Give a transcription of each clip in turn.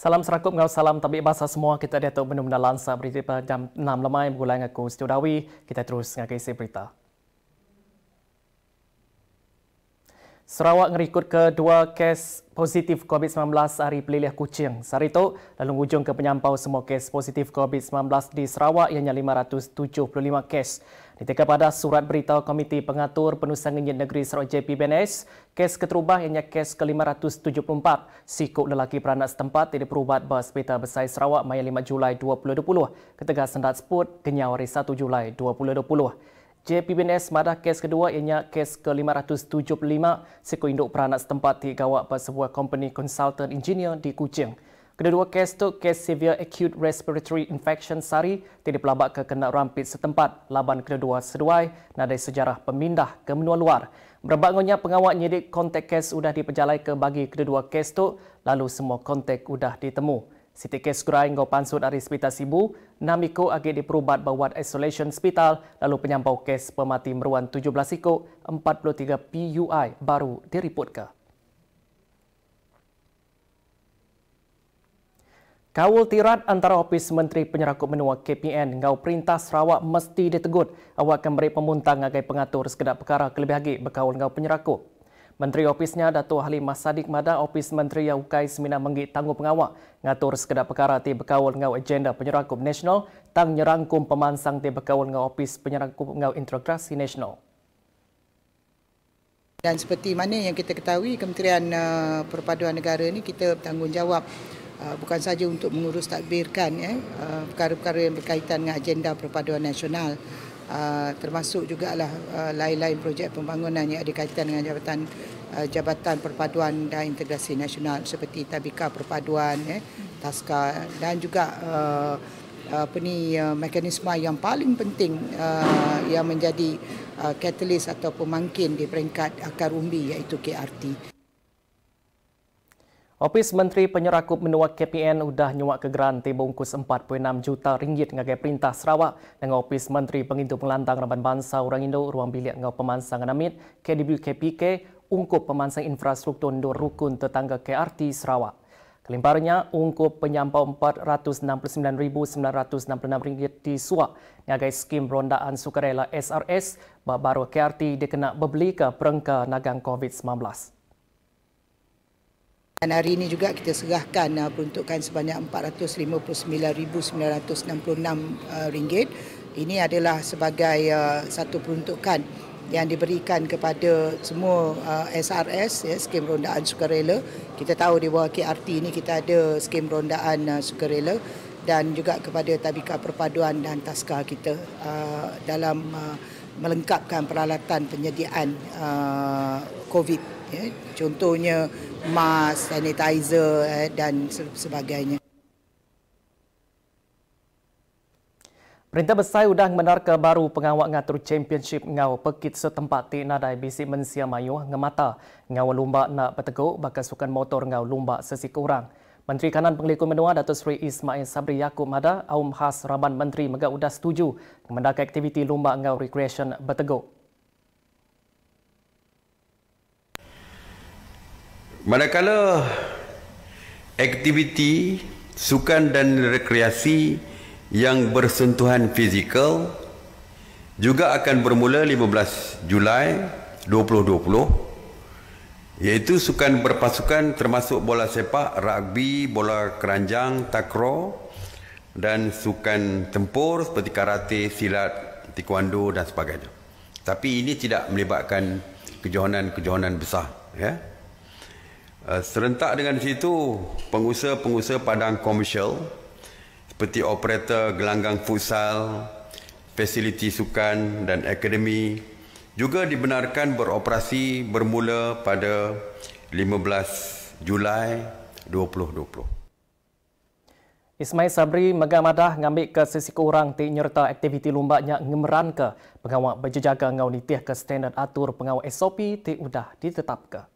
Salam serakup dengan salam tapi bahasa semua kita dia tahu benda-benda lansa berita jam 6 lemai mengulang aku Setiawi. Kita terus dengan kisah berita. Sarawak ke dua kes positif COVID-19 hari pelilih kucing Sehari itu, lalu ujung ke penyampau semua kes positif COVID-19 di Sarawak ianya 575 kes. Ditekan pada surat berita Komiti Pengatur Penusangan Negeri Sarawak JP kes keterubah ianya kes ke-574. Sikuk lelaki peranak setempat tidak berubat bahas berita besar Sarawak Maya 5 Julai 2020. Ketegas sendat sebut, kenyawari 1 Julai 2020. JPBNS madah kes kedua ianya kes ke-575 seko induk peranak setempat di gawak sebuah company consultant engineer di Kuching. Kedua kes itu kes severe acute respiratory infection sari tidak dipelabak ke kena rampit setempat laban kedua seduai nadai sejarah pemindah ke menua luar. Berbak ngonya pengawal nyidik kontak kes sudah dipejalai ke bagi kedua kes itu lalu semua kontak sudah ditemu. Siti kes kurang ingat pansut dari Sipital Sibu, enam ikut agak diperubat bawat isolation Sipital lalu penyampau kes pemati meruan 17 ikut 43 PUI baru diriput ke. Kawul tirat antara Opis Menteri Penyerakut Menua KPN dengan Perintah Sarawak mesti ditegut. Awak akan beri pemuntang agai pengatur sekedar perkara kelebih lagi berkawal dengan penyerakut. Menteri Opisnya Datu Ahli Masadik Mada Opis Menteri Yau Kai Semina Menggi tanggung Pengawak ngatur sekedar perkara ti bekawal ngau agenda penyerangkup nasional tang nyerangkum pemansang ti bekawal ngau Opis penyerangkup ngau integrasi nasional. Dan seperti mana yang kita ketahui Kementerian uh, Perpaduan Negara ini kita bertanggungjawab uh, bukan saja untuk mengurus takbirkan eh, uh, perkara-perkara yang berkaitan dengan agenda perpaduan nasional Ah, termasuk juga uh, ah, lain-lain projek pembangunan yang ada kaitan dengan jabatan ah, jabatan perpaduan dan integrasi nasional seperti Tabika Perpaduan, eh, Taska dan juga uh, apa ni mekanisme yang paling penting yang menjadi katalis atau pemangkin di peringkat akar umbi iaitu KRT. Opis Menteri Penyerakup Menua KPN sudah nyuak ke geran bungkus 4.6 juta ringgit dengan perintah Sarawak dengan Opis Menteri Pengintu Pengelantang Raman Bangsa Orang Indo Ruang Bilik dengan Pemansang Anamit KWKPK ungkup pemansang infrastruktur Ndur Rukun Tetangga KRT Sarawak. Kelimparnya, ungkup penyampau RM469,966 di suap sebagai skim rondaan sukarela SRS baru KRT dikenak berbeli perengka nagang COVID-19. Dan hari ini juga kita serahkan uh, peruntukan sebanyak RM459,966. Uh, ringgit. ini adalah sebagai uh, satu peruntukan yang diberikan kepada semua SRS, ya, skim rondaan sukarela. Kita tahu di bawah KRT ini kita ada skim rondaan sukarela dan juga kepada tabika perpaduan dan taska kita dalam melengkapkan peralatan penyediaan COVID-19 ya, contohnya mask, sanitizer eh, dan sebagainya. Perintah Besar sudah benar ke baru pengawal ngatur championship ngau pekit setempat di nadai bisi mensia mayu ngemata ngau lumba nak berteguk bakal sukan motor ngau lumba sesi kurang. Menteri Kanan Penglihatan Menua Datuk Seri Ismail Sabri Yaakob Mada, Aum Has Raban Menteri Mega Udah setuju mendak aktiviti lumba ngau recreation berteguk. Manakala aktiviti sukan dan rekreasi yang bersentuhan fizikal juga akan bermula 15 Julai 2020 iaitu sukan berpasukan termasuk bola sepak, rugby, bola keranjang, takro dan sukan tempur seperti karate, silat, taekwondo dan sebagainya. Tapi ini tidak melibatkan kejohanan-kejohanan besar, ya. Eh, serentak dengan situ pengusaha-pengusaha padang komersial seperti operator gelanggang futsal, fasiliti sukan dan akademi juga dibenarkan beroperasi bermula pada 15 Julai 2020. Ismail Sabri Megamadah mengambil ke sisi kurang ti nyerta aktiviti lombaknya ngemeran ke pengawal berjejaga ngau nitih ke standard atur pengawal SOP ti udah ditetapkan.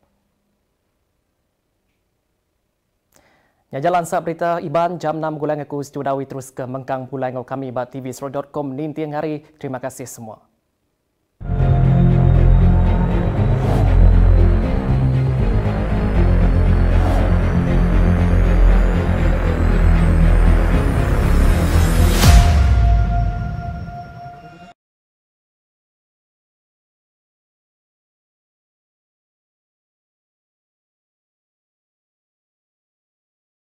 Ya jalan sa berita Iban jam enam gulang aku studawi terus ke Mengkang pulang. kami ba tv sro.com nin hari. Terima kasih semua.